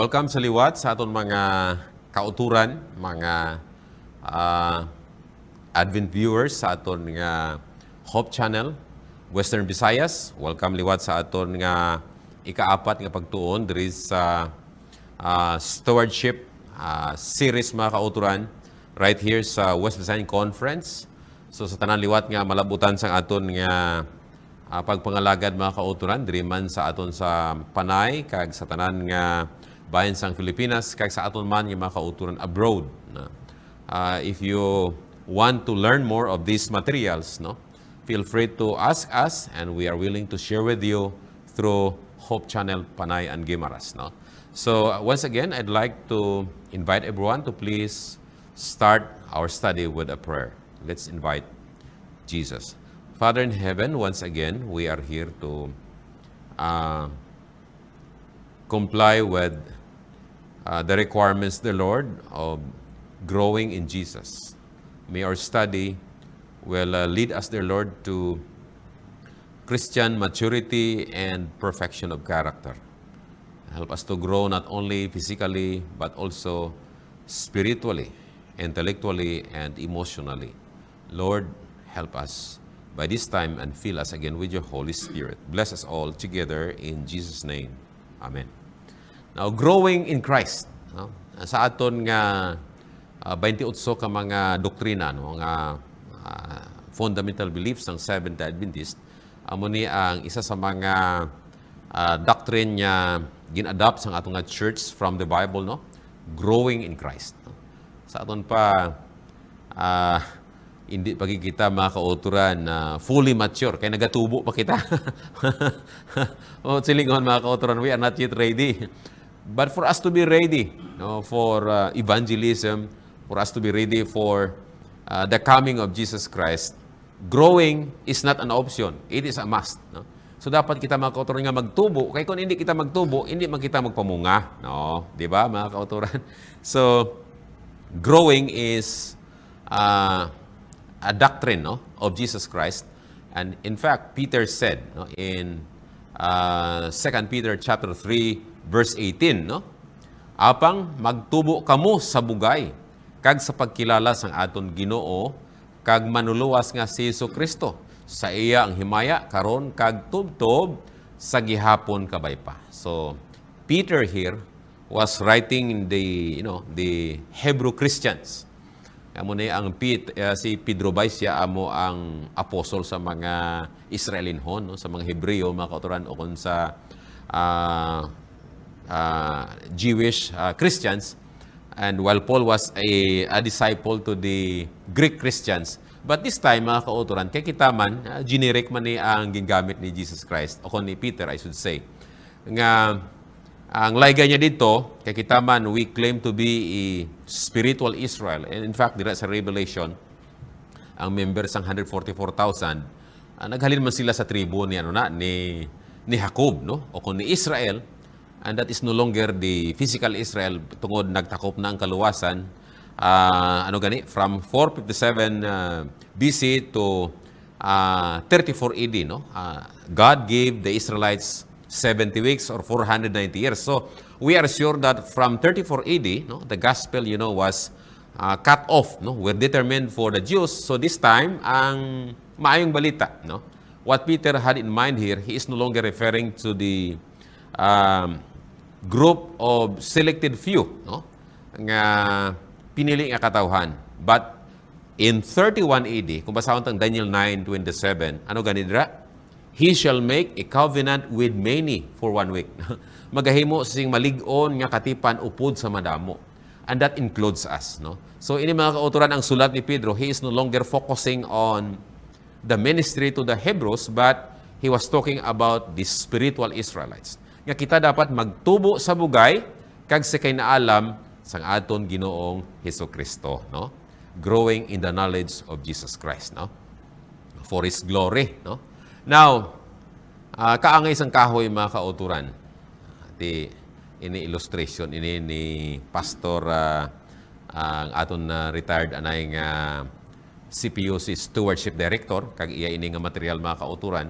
Welcome sa liwat sa aton mga kauturan, mga uh, Advent viewers sa aton nga Hope Channel, Western Visayas. Welcome liwat sa aton nga ikaapat nga pagtuon diri sa uh, stewardship uh, series mga kauturan right here sa West Visayan Conference. So sa tanan liwat nga malabutan sa aton nga uh, pagpangalagad mga kauturan diri man sa aton sa Panay kag sa tanan nga bayan sang Pilipinas kag sa aton man yung mga kauturan abroad na uh, if you want to learn more of these materials no feel free to ask us and we are willing to share with you through Hope Channel Panay and Gimaras no so uh, once again I'd like to invite everyone to please start our study with a prayer let's invite Jesus Father in heaven once again we are here to uh, comply with Uh, the requirements, the Lord, of growing in Jesus. May our study will uh, lead us, dear Lord, to Christian maturity and perfection of character. Help us to grow not only physically, but also spiritually, intellectually, and emotionally. Lord, help us by this time and fill us again with your Holy Spirit. Bless us all together in Jesus' name. Amen. Now, growing in Christ. No? Sa aton nga uh, ah, 28 ka mga doktrina, no? nga uh, ah, fundamental beliefs ng Seventh-day Adventist, amo ni ang isa sa mga uh, doctrine niya ginadopt sa atong church from the Bible, no? Growing in Christ. No? Sa aton pa, uh, hindi pa kita mga kauturan na uh, fully mature. Kaya nagatubo pa kita. o, oh, silingon mga kauturan, we are not yet ready. But for us to be ready no, for uh, evangelism, for us to be ready for uh, the coming of Jesus Christ, growing is not an option. It is a must. No? So dapat kita mga kautoran nga magtubo. Kaya kung hindi kita magtubo, hindi man kita magpamunga. No? Di ba mga kautoran? So, growing is uh, a doctrine no? of Jesus Christ. And in fact, Peter said no? in uh, 2 Peter chapter 3, verse 18, no? Apang magtubo kamo sa bugay, kag sa pagkilala sang aton Ginoo, kag manuluwas nga si Hesus Kristo. Sa iya ang himaya karon kag tubtob sa gihapon kabay pa. So Peter here was writing in the you know the Hebrew Christians. Amo ni ang Pete, uh, si Pedro Bay siya amo ang apostle sa mga Israelinhon no sa mga Hebreo mga kautoran o kon sa uh, uh, Jewish uh, Christians, and while Paul was a, a disciple to the Greek Christians, But this time, mga kauturan, kay kitaman, uh, generic man ni ang gingamit ni Jesus Christ, o ni Peter, I should say. Nga, ang laygay niya dito, kay kitaman, we claim to be a spiritual Israel. And in fact, dira sa Revelation, ang members ang 144,000, uh, ah, naghalin man sila sa tribo ni, ano na, ni, ni Jacob, no? o ni Israel, and that is no longer the physical Israel tungod nagtakop na ang kaluwasan uh, ano gani from 457 uh, BC to uh, 34 AD no uh, God gave the Israelites 70 weeks or 490 years so we are sure that from 34 AD no the gospel you know was uh, cut off no were determined for the Jews so this time ang maayong balita no what Peter had in mind here he is no longer referring to the um, group of selected few no nga pinili nga katawhan but in 31 AD kung basahon tang Daniel 9:27 ano ganidra he shall make a covenant with many for one week magahimo sing malig-on nga katipan upod sa madamo and that includes us no so ini mga kautoran ang sulat ni Pedro he is no longer focusing on the ministry to the Hebrews but he was talking about the spiritual Israelites nga kita dapat magtubo sa bugay kag sa kay naalam sang aton Ginoong Heso Kristo, no? Growing in the knowledge of Jesus Christ, no? For His glory, no? Now, uh, kaangay sang kahoy mga kauturan. Ti ini illustration ini ni Pastor uh, ang aton na uh, retired anay nga uh, CPUC Stewardship Director kag iya ini nga material mga kauturan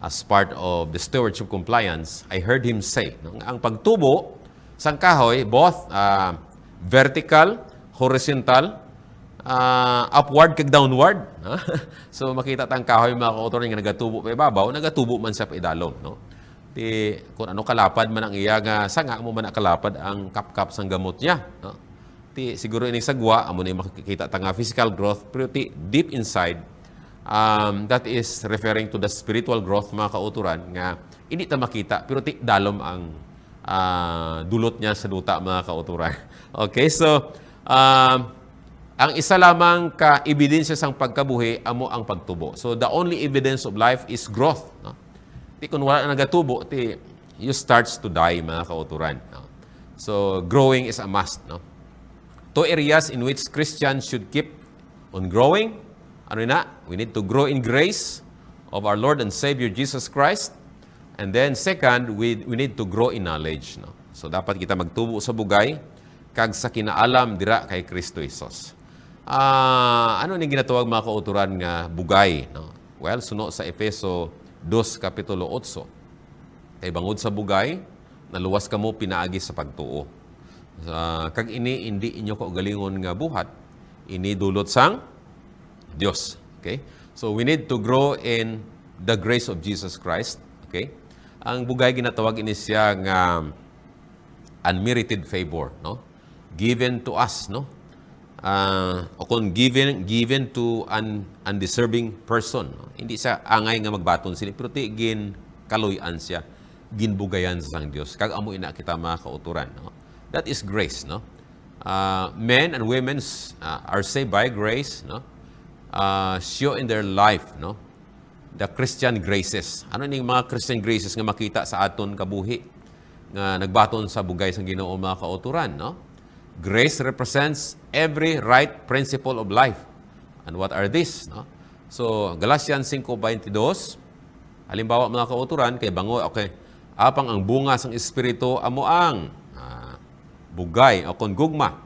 as part of the stewardship compliance, I heard him say, no, ang pagtubo sa kahoy, both uh, vertical, horizontal, uh, upward kag downward. No? so makita tang kahoy mga kautor nga nagatubo pa ibabaw, nagatubo man sa pa No? Di, kung ano kalapad man ang iya nga sanga mo man kalapad ang kapkap sang gamot niya. No? Ti, siguro ini sagwa, amo na makikita ta nga physical growth, pero ti, deep inside, um, that is referring to the spiritual growth mga kauturan nga hindi ta makita pero ti dalom ang uh, dulot niya sa duta mga kauturan. Okay, so um, ang isa lamang ka ebidensya sang pagkabuhi amo ang pagtubo. So the only evidence of life is growth. No? Ti kun wala nagatubo, ti you starts to die mga kauturan. No? So growing is a must. No? Two areas in which Christians should keep on growing ano na, we need to grow in grace of our Lord and Savior Jesus Christ. And then second, we, we need to grow in knowledge. No? So dapat kita magtubo sa bugay kag sa kinaalam dira kay Kristo Isos. Uh, ano ni ginatawag mga kauturan nga bugay? No? Well, suno sa Efeso 2, Kapitulo 8. Kay bangod sa bugay, naluwas ka mo pinaagi sa pagtuo. Uh, kag ini, hindi inyo ko galingon nga buhat, ini dulot sang Diyos. Okay? So we need to grow in the grace of Jesus Christ. Okay? Ang bugay ginatawag ini siyang um, unmerited favor, no? Given to us, no? Uh, o given, given to an undeserving person. No? Hindi sa angay nga magbaton sini, pero tigin kaloyan siya, ginbugayan sa sang Dios. Kag amo ina kita mga kauturan, no? That is grace, no? Uh, men and women uh, ah, are saved by grace, no? uh, show in their life, no? The Christian graces. Ano ning mga Christian graces nga makita sa aton kabuhi nga nagbaton sa bugay sa Ginoo mga kauturan, no? Grace represents every right principle of life. And what are these, no? So, Galatians 5.22, halimbawa mga kauturan, kay bango, okay, apang ang bunga sang Espiritu amo ang ah, bugay o gugma,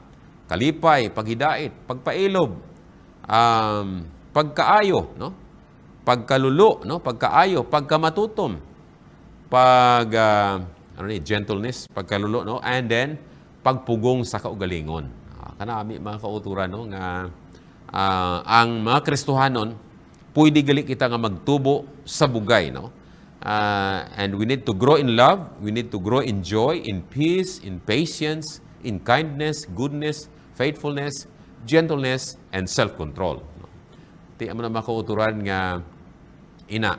kalipay, paghidait, pagpailob, um, pagkaayo, no? pagkalulo, no? pagkaayo, pagkamatutom, pag uh, ano ni, gentleness, pagkalulo, no? and then pagpugong sa kaugalingon. Uh, kanami mga kauturan no? nga uh, ang mga Kristohanon pwede gali kita nga magtubo sa bugay no. Uh, and we need to grow in love, we need to grow in joy, in peace, in patience, in kindness, goodness, faithfulness, gentleness, and self-control. Ti amo na makauturan nga ina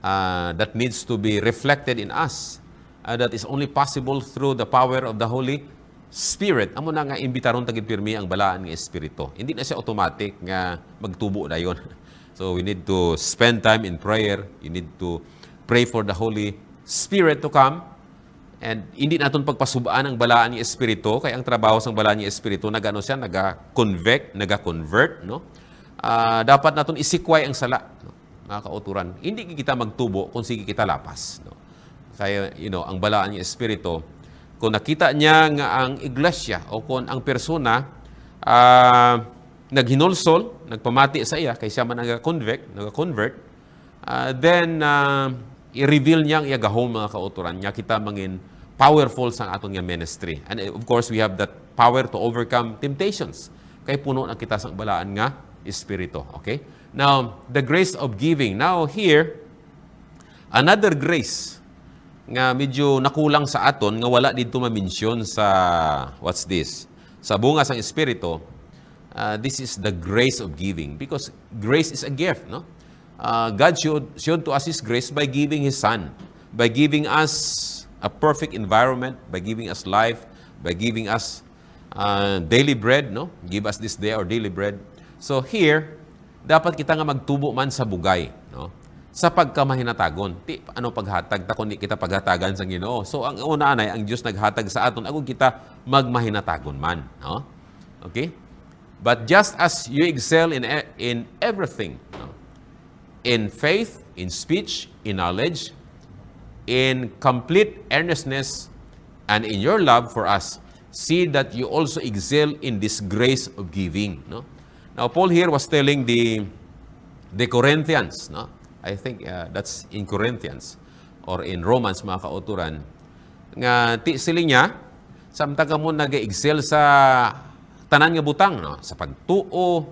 uh, that needs to be reflected in us uh, that is only possible through the power of the Holy Spirit. Amo na nga imbitaron tagid pirmi ang balaan nga espiritu. Hindi na siya automatic nga magtubo na yon. So we need to spend time in prayer. You need to pray for the Holy Spirit to come And hindi naton pagpasubaan ang balaan ni Espiritu, kaya ang trabaho sa balaan ni Espiritu, nagano siya, naga-convect, naga-convert, no? Uh, dapat naton isikway ang sala, no? mga kauturan. Hindi kita magtubo kung sige kita lapas, no? Kaya, you know, ang balaan ni Espiritu, kung nakita niya nga ang iglesia o kung ang persona uh, naghinulsol, nagpamati sa iya, kay siya man naga convict naga-convert, uh, ah, then uh, i-reveal niya ang iyagahong mga kauturan niya kita mangin powerful sang aton nga ministry. And eh, of course, we have that power to overcome temptations. Kay puno na kita sa balaan nga espiritu. Okay? Now, the grace of giving. Now, here, another grace nga medyo nakulang sa aton nga wala didto ma-mention sa what's this? Sa bunga sang espiritu, uh, this is the grace of giving because grace is a gift, no? Uh, God showed, showed to us His grace by giving His Son, by giving us a perfect environment by giving us life, by giving us uh, daily bread, no? Give us this day our daily bread. So here, dapat kita nga magtubo man sa bugay, no? Sa pagkamahinatagon, ti ano paghatag ta kundi kita paghatagan sa Ginoo. So ang una anay ang Dios naghatag sa aton agud kita magmahinatagon man, no? Okay? But just as you excel in e, in everything, no? in faith, in speech, in knowledge, in complete earnestness and in your love for us, see that you also excel in this grace of giving. No? Now, Paul here was telling the, the Corinthians, no? I think uh, that's in Corinthians or in Romans, mga kauturan, nga ti niya, samtang ka mo nag-excel sa tanan nga butang, no? sa pagtuo,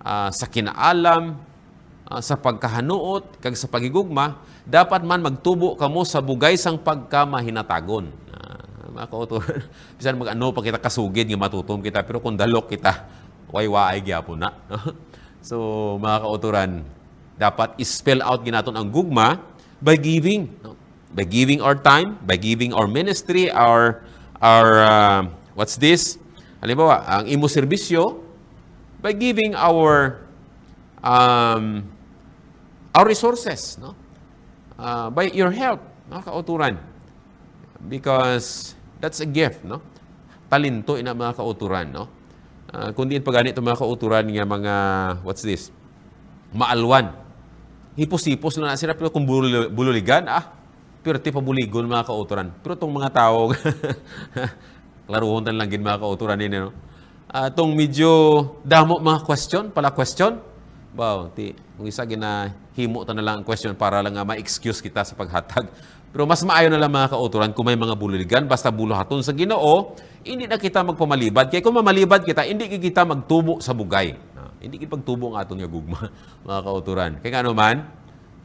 uh, sa kinaalam, Ah, sa pagkahanuot kag sa pagigugma dapat man magtubo kamo sa bugay sang pagkamahinatagon uh, ah, mga bisan magano pa kita kasugid nga matutom kita pero kung dalok kita way waay gyapon na so mga kautoran dapat spell out ginaton ang gugma by giving by giving our time by giving our ministry our our uh, what's this halimbawa ang imo serbisyo by giving our um, our resources, no? Uh, by your help, no? kauturan. Because that's a gift, no? Talento ina mga kauturan, no? Uh, kundi pagani ito mga kauturan nga mga, what's this? Maalwan. Hipos-hipos na sila, pero kung bululigan, ah, pero ti pabuligon mga kauturan. Pero itong mga tao, laruhon lang gin mga kauturan din, no? Uh, ah, tong medyo damo mga question, pala question, wow, ti, kung isa gina himo ta na lang ang question para lang uh, ma-excuse kita sa paghatag. Pero mas maayo na lang mga kauturan kung may mga buligan basta buluhaton sa Ginoo, hindi na kita magpamalibad. Kaya kung mamalibad kita, hindi kita magtubo sa bugay. Uh, hindi kita pagtubo ang aton nga gugma, mga kauturan. Kaya nga naman,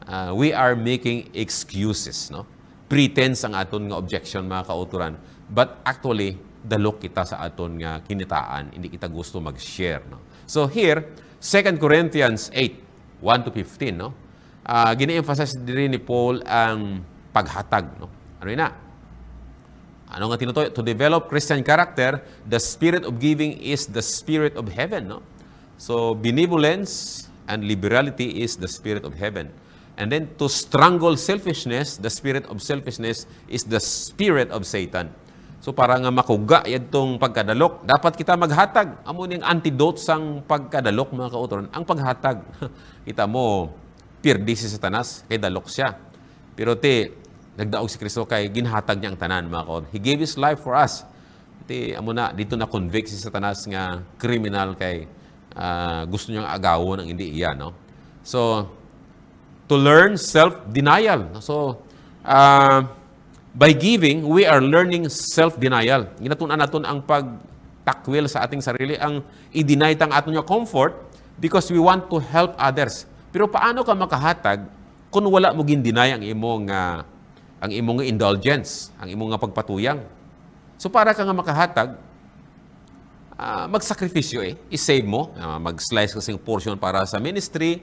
uh, we are making excuses, no? Pretense ang aton nga objection mga kauturan. But actually, dalok kita sa aton nga kinitaan, hindi kita gusto mag-share, no? So here, 2 Corinthians 8 1 to 15, no? Uh, ah, gine-emphasize din ni Paul ang paghatag, no? Ano na? Ano nga tinutuyo? To develop Christian character, the spirit of giving is the spirit of heaven, no? So, benevolence and liberality is the spirit of heaven. And then to strangle selfishness, the spirit of selfishness is the spirit of Satan. So para nga makuga yadtong pagkadalok, dapat kita maghatag. Amo ning antidote sang pagkadalok mga kautoran, ang paghatag. kita mo pirdi si Satanas kay dalok siya. Pero te nagdaog si Kristo kay ginhatag niya ang tanan mga kautoran. He gave his life for us. Te amo na dito na convict si Satanas nga criminal kay uh, gusto niyang agawon ang hindi iya no. So to learn self-denial. So uh, By giving, we are learning self-denial. Ginatunan natin ang pagtakwil sa ating sarili, ang i-deny tang aton nga comfort because we want to help others. Pero paano ka makahatag kung wala mo gin-deny ang imong uh, ang imong indulgence, ang imong pagpatuyang? So para ka nga makahatag, uh, magsakripisyo eh. I-save mo, uh, mag-slice kasing portion para sa ministry,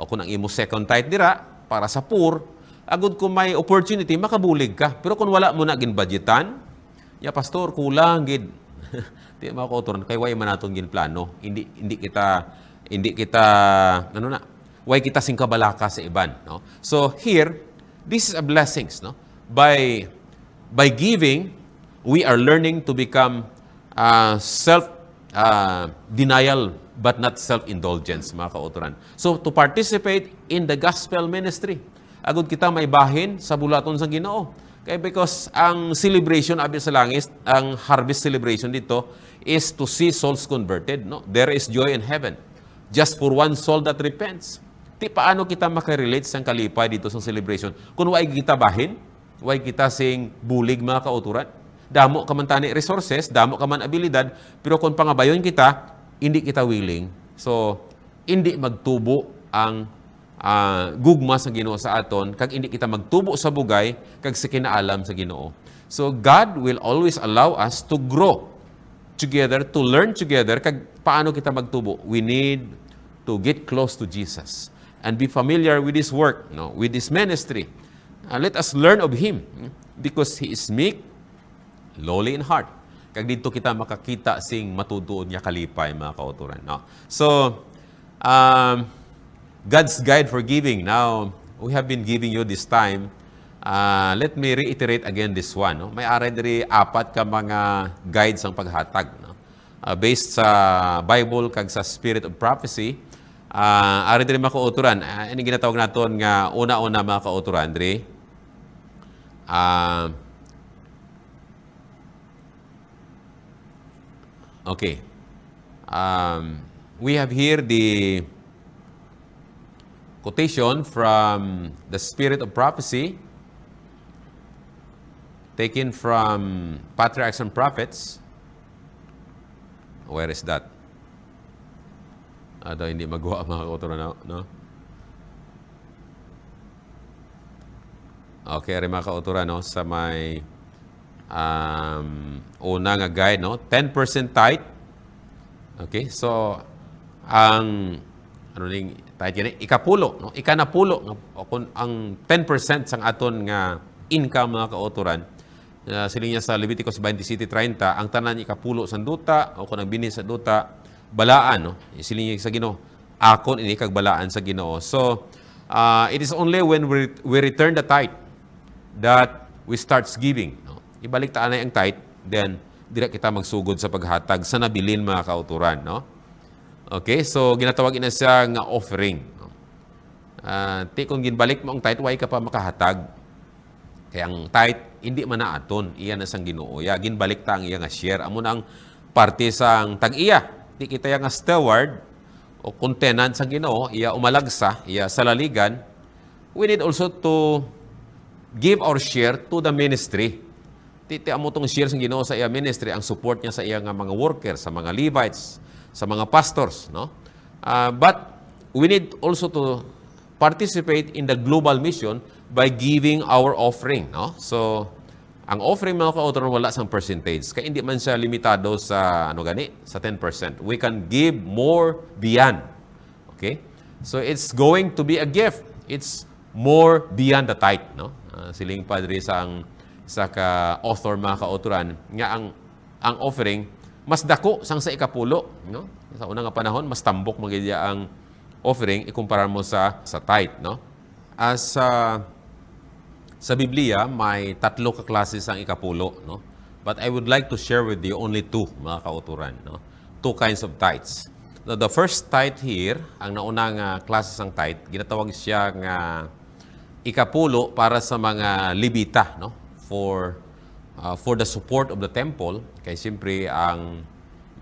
o kung ang imo second tithe dira, para sa poor, agud ko may opportunity, makabulig ka. Pero kung wala mo na ginbudgetan, ya pastor, kulang gid. Di mga kay way man atong ginplano. Hindi hindi kita hindi kita ano na, way kita sing kabalaka sa iban, no? So here, this is a blessings, no? By by giving, we are learning to become uh, self uh, denial but not self-indulgence, mga kautoran. So to participate in the gospel ministry, agud kita maibahin sa bulaton sa Ginoo. Kay because ang celebration abi sa langis, ang harvest celebration dito is to see souls converted, no? There is joy in heaven just for one soul that repents. Ti paano kita makarelate sa kalipay dito sa celebration? Kung wai kita bahin, wai kita sing bulig mga kauturan. Damo ka man tani resources, damo ka man abilidad, pero kung pangabayon kita, hindi kita willing. So, hindi magtubo ang uh, ah, gugmas ng Ginoo sa aton kag hindi kita magtubo sa bugay kag sa kinaalam sa Ginoo. So God will always allow us to grow together, to learn together kag paano kita magtubo. We need to get close to Jesus and be familiar with his work, no, with his ministry. Uh, let us learn of him hmm, because he is meek, lowly in heart. Kag dito kita makakita sing matutuod niya kalipay mga kauturan, no. So um, God's Guide for Giving. Now, we have been giving you this time. Uh, let me reiterate again this one. No? May already apat ka mga guides ang paghatag. No? Uh, based sa Bible kag sa Spirit of Prophecy, uh, ari diri mga kauturan. Uh, ini ginatawag naton nga una-una mga kauturan, diri. Uh, okay. Um, we have here the quotation from the Spirit of Prophecy, taken from Patriarchs and Prophets. Where is that? Ada hindi magawa mga kautura no? Okay, rin mga kautura, no? Sa may um, una nga guide, no? 10% tight. Okay, so ang ano ning tayo kini eh. ikapulo no ikanapulo nga kun ang 10% sang aton nga income mga kautoran uh, sila niya sa Leviticus 27:30 ang tanan ikapulo sang duta o kun ang bini sa duta balaan no sila niya sa Ginoo akon ini kag balaan sa Ginoo so uh, it is only when we, we return the tithe that we starts giving no ibalik ta ang tithe then dira kita magsugod sa paghatag sa nabilin mga kauturan no Okay, so ginatawag ina siya nga offering. Uh, ti kung ginbalik mo ang tithe, way ka pa makahatag. Kaya ang tithe, hindi man na aton. Iyan na sang ginooya. Ginbalik ta ang iya nga share. Amo na ang parte sang tag-iya. Ti kita nga steward o contenant sang ginoo, iya umalagsa, iya salaligan. We need also to give our share to the ministry. Titi amo tong share sang ginoo sa iya ministry, ang support niya sa iya nga mga workers, sa mga Levites, sa mga pastors. No? Uh, but we need also to participate in the global mission by giving our offering. No? So, ang offering mga ka wala sang percentage. Kaya hindi man siya limitado sa ano gani, sa 10%. We can give more beyond. Okay? So it's going to be a gift. It's more beyond the tithe, no? Uh, ah, siling padre sa ang sa ka-author mga ka nga ang ang offering mas dako sang sa ikapulo. No? Sa unang panahon, mas tambok magidya ang offering ikumpara mo sa sa tithe. No? As uh, sa Biblia, may tatlo ka klase sang ikapulo. No? But I would like to share with you only two, mga kauturan. No? Two kinds of tithes. Now, the first tithe here, ang naunang uh, klase sang tithe, ginatawag siya nga uh, ikapulo para sa mga libita, no? For uh, for the support of the temple. Kay siyempre ang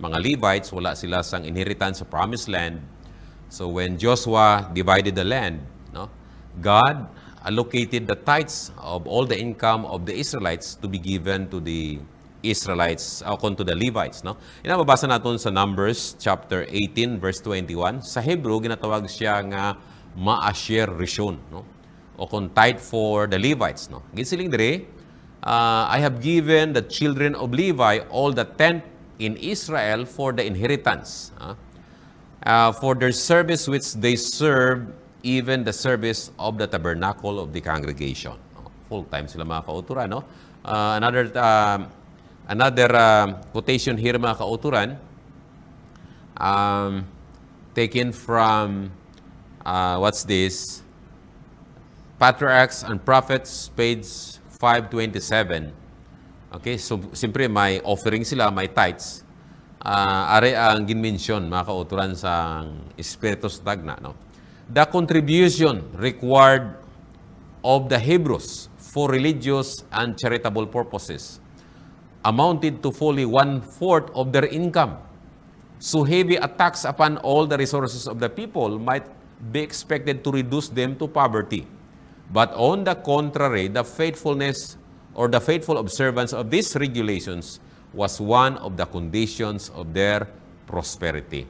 mga Levites, wala sila sang inheritance sa promised land. So when Joshua divided the land, no, God allocated the tithes of all the income of the Israelites to be given to the Israelites, uh, to the Levites. No? Ina, mabasa natin sa Numbers chapter 18, verse 21. Sa Hebrew, ginatawag siya nga Maasher Rishon. No? O kung tithe for the Levites. No? Ginsiling dire, uh, I have given the children of Levi all the tent in Israel for the inheritance, uh, for their service which they serve, even the service of the tabernacle of the congregation. Oh, full-time sila mga kauturan. No? Uh, another uh, another uh, quotation here mga kauturan, um, taken from, uh, what's this? Patriarchs and Prophets, page 5.27, okay, so siyempre may offering sila, may tithes, uh, are ang ginmention, mga kauturan sa Espiritus Tagna. No? The contribution required of the Hebrews for religious and charitable purposes amounted to fully one-fourth of their income. So heavy attacks upon all the resources of the people might be expected to reduce them to poverty. But on the contrary, the faithfulness or the faithful observance of these regulations was one of the conditions of their prosperity.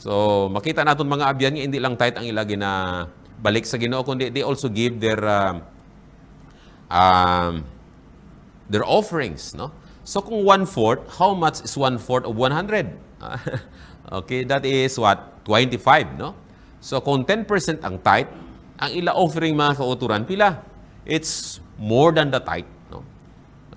So, makita natin mga abyan, hindi lang tight ang ilagi na balik sa Ginoo, kundi they also give their um, um, their offerings, no? So, kung one-fourth, how much is one-fourth of 100? okay, that is what? 25, no? So, kung 10% ang tithe, ang ila offering mga kauturan, pila? It's more than the tithe. No?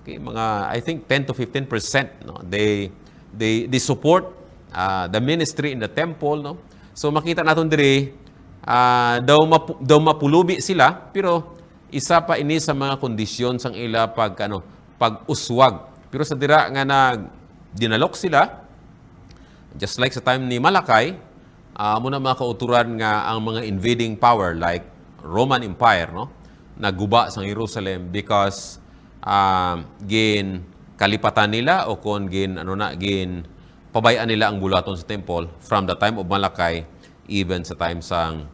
Okay, mga, I think 10 to 15 percent. No? They, they, they support uh, the ministry in the temple. No? So makita natin diri, uh, daw, mapu, daw mapulubi sila, pero isa pa ini sa mga kondisyon sang ila pag, ano, pag uswag. Pero sa dira nga nag dinalok sila, just like sa time ni Malakay, uh, muna mga kauturan nga ang mga invading power like Roman Empire, no? Naguba sa Jerusalem because um, gin kalipatan nila o kon gin ano na gin pabayaan nila ang bulaton sa temple from the time of Malakay even sa time sang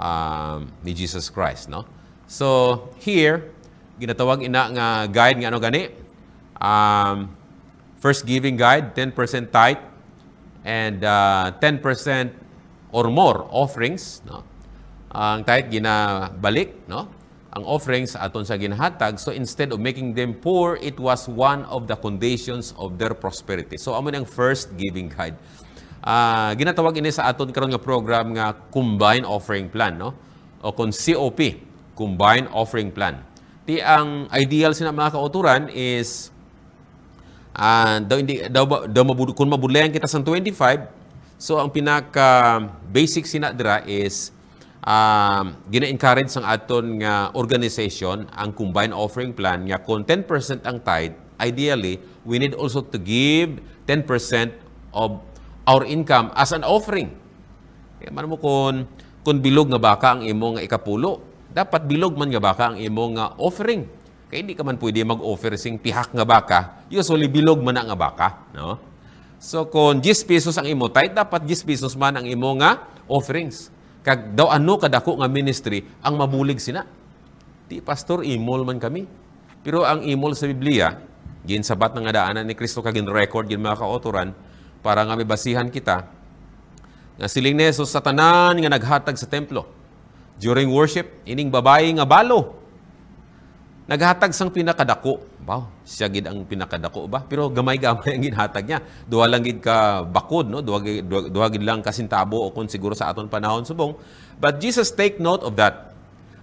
um, ni Jesus Christ, no? So here ginatawag ina nga guide nga ano gani um, first giving guide 10% tithe and uh, 10% or more offerings no ang kahit ginabalik, no? ang offerings aton sa ginahatag. So instead of making them poor, it was one of the conditions of their prosperity. So amo ang first giving guide. Uh, ginatawag ini sa aton karon nga program nga Combined Offering Plan, no? O kon COP, Combined Offering Plan. Ti ang ideal sina mga kauturan is uh, daw hindi daw, daw mabud, kun mabudlayan kita sa 25, so ang pinaka basic sina dira is um, gina-encourage ang aton nga organization ang combined offering plan nga kung 10% ang tithe, ideally, we need also to give 10% of our income as an offering. Kaya man mo kung, kung bilog nga baka ang imong ikapulo, dapat bilog man nga baka ang imong uh, offering. Kaya hindi ka man pwede mag-offer sing pihak nga baka, usually bilog man nga baka. No? So kung 10 pesos ang imo tithe, dapat 10 pesos man ang imo nga offerings. Kag daw ano kadako nga ministry ang mabulig sina. Di pastor imol man kami. Pero ang imol sa Biblia, gin sabat ng adaanan ni Kristo kagin record gin mga kaotoran para nga mibasihan kita nga siling ni Jesus sa tanan nga naghatag sa templo. During worship, ining babae nga balo Naghatag sang pinakadako. Wow, siya gid ang pinakadako ba? Pero gamay-gamay ang ginhatag niya. Duha lang gid ka bakod, no? Duha, duha, duha gid lang kasintabo o kung siguro sa aton panahon subong. But Jesus take note of that.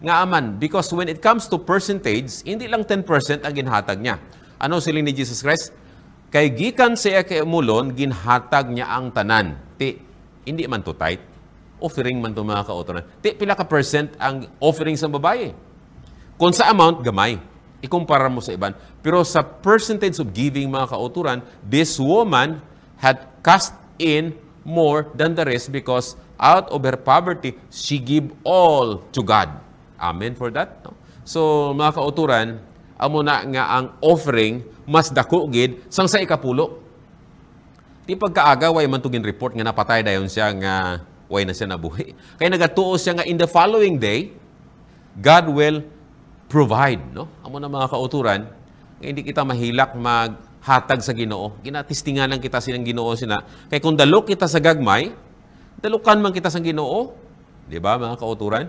Nga aman, because when it comes to percentage, hindi lang 10% ang ginhatag niya. Ano siling ni Jesus Christ? Kay gikan siya kay Mulon, ginhatag niya ang tanan. Ti, hindi man to tight. Offering man to mga kautonan. Ti, pila ka percent ang offering sa babae kung sa amount, gamay. Ikumpara mo sa iban. Pero sa percentage of giving, mga kauturan, this woman had cast in more than the rest because out of her poverty, she give all to God. Amen for that. No? So, mga kauturan, amo na nga ang offering mas dako gid sang sa ikapulo. Di pagkaaga way man tugin report nga napatay dayon siya nga way na siya nabuhi. Kay nagatuo siya nga in the following day, God will provide, no? Amo na mga kauturan, hindi kita mahilak maghatag sa Ginoo. lang kita sinang Ginoo sina. Kay kung dalo kita sa gagmay, dalukan man kita sa Ginoo. Di ba mga kauturan?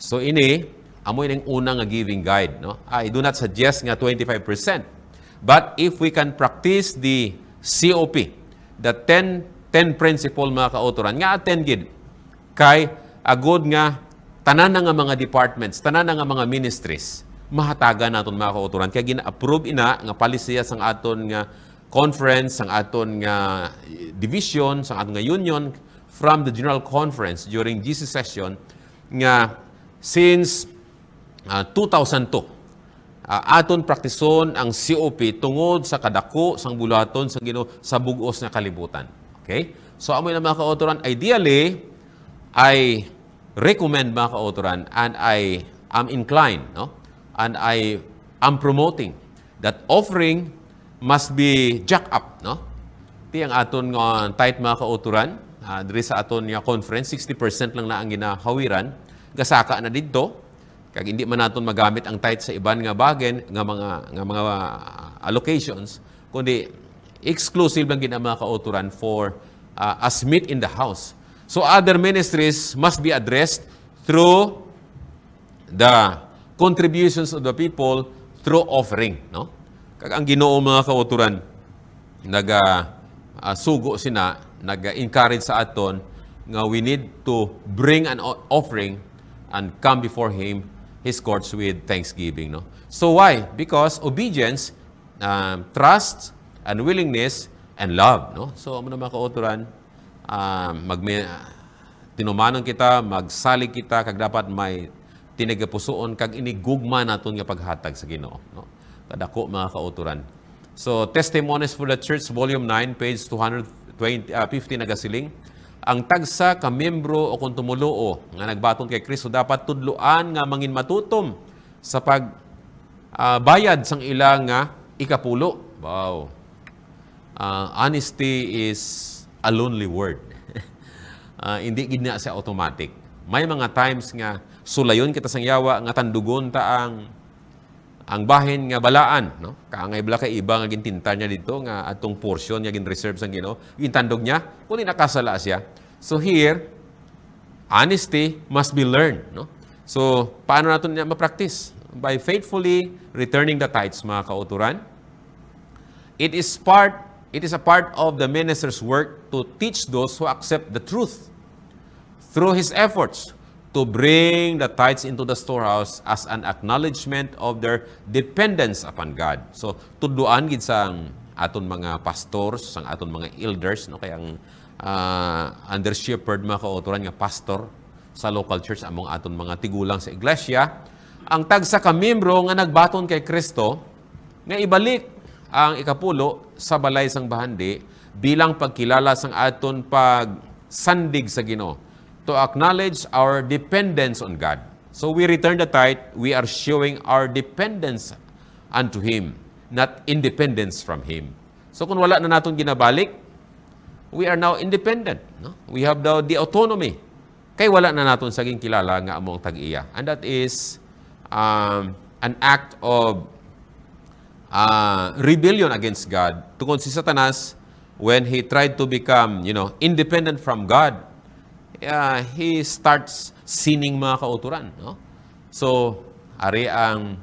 So ini, amo ning unang nga giving guide, no? I do not suggest nga 25%. But if we can practice the COP, the 10, 10 principle mga kauturan, nga atin gid, kay a good nga tanan nga mga departments, tanan nga mga ministries, mahataga naton mga kauturan. Kaya gina-approve ina nga palisiya sang aton nga conference, sang aton nga eh, division, sang aton nga union from the General Conference during GC session nga since uh, 2002 uh, aton praktison ang COP tungod sa kadako sang bulaton sa Ginoo sa bugos nga kalibutan. Okay? So amoy na mga kautoran, ideally ay recommend mga kautoran and I am inclined no? and I am promoting that offering must be jack up. No? Ti ang aton nga tight mga kautoran, uh, ah, diri sa aton nga conference, 60% lang na ang ginahawiran. Gasaka na dito, kag hindi man naton magamit ang tight sa iban nga bagen nga mga nga mga allocations kundi exclusive lang gid mga kauturan for uh, as meet in the house So other ministries must be addressed through the contributions of the people through offering. No? Kag ang ginoo mga kauturan, nag-sugo ah, sina, naga encourage sa aton nga we need to bring an offering and come before Him, His courts with thanksgiving. No? So why? Because obedience, um, trust, and willingness, and love. No? So, amo na mga kauturan, uh, ah, magme, tinumanon kita, magsali kita, kag dapat may tinagapusoon, kag inigugma naton nga paghatag sa ginoo. No? Kadako mga kauturan. So, Testimonies for the Church, Volume 9, page 220 uh, 50 nagasiling. Ang tagsa ka membro o kung tumuloo nga nagbaton kay Kristo dapat tudloan nga mangin matutom sa pag uh, bayad sang ilang nga ikapulo. Wow. Uh, honesty is a lonely word. uh, hindi gid na sa automatic. May mga times nga sulayon kita sang yawa nga tandugon ta ang ang bahin nga balaan, no? Kaangay bala kay iba nga gintinta niya dito nga atong portion nga gin-reserve sang Ginoo, gintandog niya kun nakasala siya. So here honesty must be learned, no? So paano nato niya ma-practice? By faithfully returning the tithes mga kauturan. It is part It is a part of the minister's work to teach those who accept the truth through his efforts to bring the tithes into the storehouse as an acknowledgement of their dependence upon God. So, tuduan gid sa aton mga pastors, sang aton mga elders, no? kaya ang uh, under shepherd mga kauturan nga pastor sa local church among aton mga tigulang sa iglesia, ang tagsa ka miyembro nga nagbaton kay Kristo nga ibalik ang ikapulo sa balay sang bahandi bilang pagkilala sang aton pag sandig sa Ginoo to acknowledge our dependence on God. So we return the tithe, we are showing our dependence unto Him, not independence from Him. So kung wala na natong ginabalik, we are now independent. No? We have now the autonomy. Kay wala na naton saging kilala nga among tag-iya. And that is um, an act of uh, rebellion against God tungkol si Satanas when he tried to become, you know, independent from God. Uh, he starts sinning mga kauturan, no? So, ari ang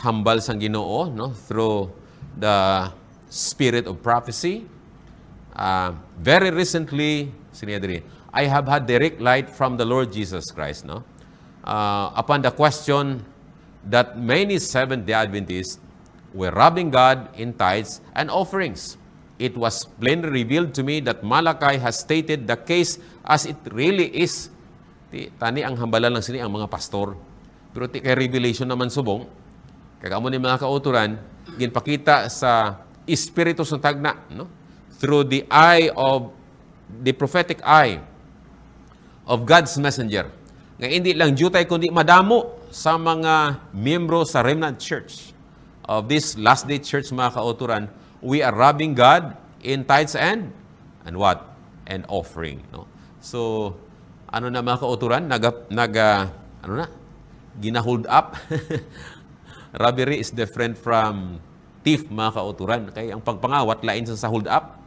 hambal sang Ginoo, no, through the spirit of prophecy. Uh, very recently, sinedri, I have had direct light from the Lord Jesus Christ, no? Uh, upon the question that many Seventh-day Adventists were robbing God in tithes and offerings. It was plainly revealed to me that Malachi has stated the case as it really is. Ti, tani ang hambalan lang sini ang mga pastor. Pero ti kay revelation naman subong, kagamo ni mga kauturan, ginpakita sa espiritu sa tagna, no? through the eye of the prophetic eye of God's messenger. Nga hindi lang jutay kundi madamo sa mga miyembro sa Remnant Church of this last day church mga kauturan, we are robbing God in tithes and and what? And offering, no? So ano na mga kauturan, naga naga ah, ano na? Ginahold up. Robbery is different from thief mga kauturan. Kaya ang pagpangawat lain sa sa hold up.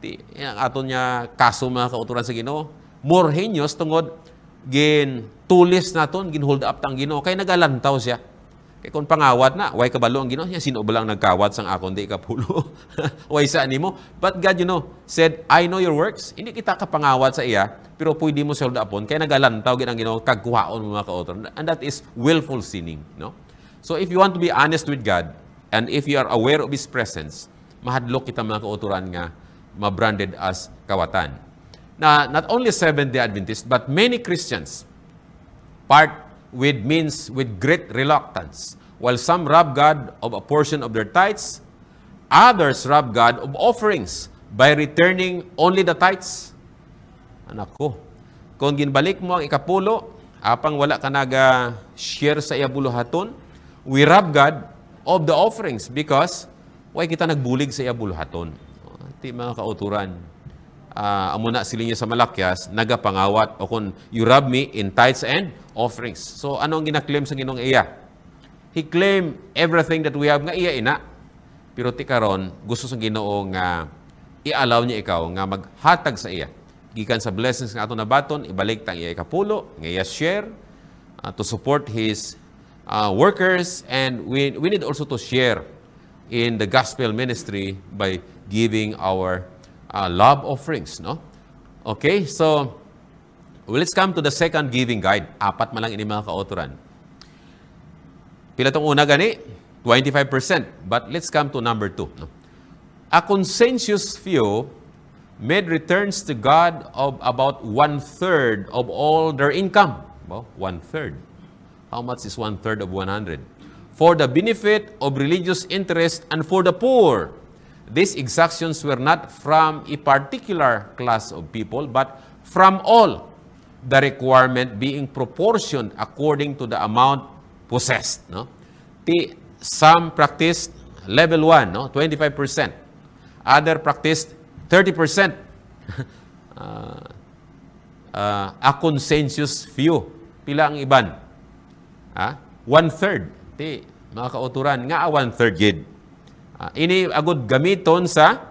Ti, ang aton niya kaso mga kauturan sa Ginoo, more heinous tungod gin tulis naton gin hold up tang Ginoo kay nagalantaw siya Kay eh, kon pangawat na, why kabalo ang Ginoo niya sino ba lang nagkawat sang akon di kapulo. why sa nimo? But God you know said, I know your works. Hindi kita kapangawat sa iya, pero pwede mo sulod upon. kay nagalantaw gid ang Ginoo kagwaon mo mga kaotor. And that is willful sinning, no? So if you want to be honest with God and if you are aware of his presence, mahadlok kita mga kauturan nga mabranded as kawatan. Na not only Seventh-day Adventist, but many Christians part with means with great reluctance, while some rob God of a portion of their tithes, others rob God of offerings by returning only the tithes. Anak ko, kung ginbalik mo ang ikapulo, apang wala ka naga-share sa iabuluhaton, we rob God of the offerings because why kita nagbulig sa iabuluhaton? Oh, Ito mga kauturan uh, amuna sila niya sa Malakyas, nagapangawat o kung you rob me in tithes and offerings. So ano ang ginaklaim sa ginong iya? He claim everything that we have nga iya ina. Pero ti karon gusto sa Ginoo nga i-allow niya ikaw nga maghatag sa iya. Gikan sa blessings nga ato nabaton, ibalik tang iya ikapulo, nga iya share uh, to support his uh, workers and we we need also to share in the gospel ministry by giving our uh, love offerings, no? Okay, so well, let's come to the second giving guide. Apat malang ini mga kauturan. Pila tong una gani? 25%. But let's come to number two. No? A conscientious few made returns to God of about one-third of all their income. Well, one-third. How much is one-third of 100? For the benefit of religious interest and for the poor. These exactions were not from a particular class of people, but from all the requirement being proportioned according to the amount possessed. No? T, some practiced level 1, no? 25%. Other practiced 30%. uh, uh, a consensus view. Pila ang iban? Ha? Ah, one-third. Ti, mga kauturan, nga one-third gid Uh, ini agud gamiton sa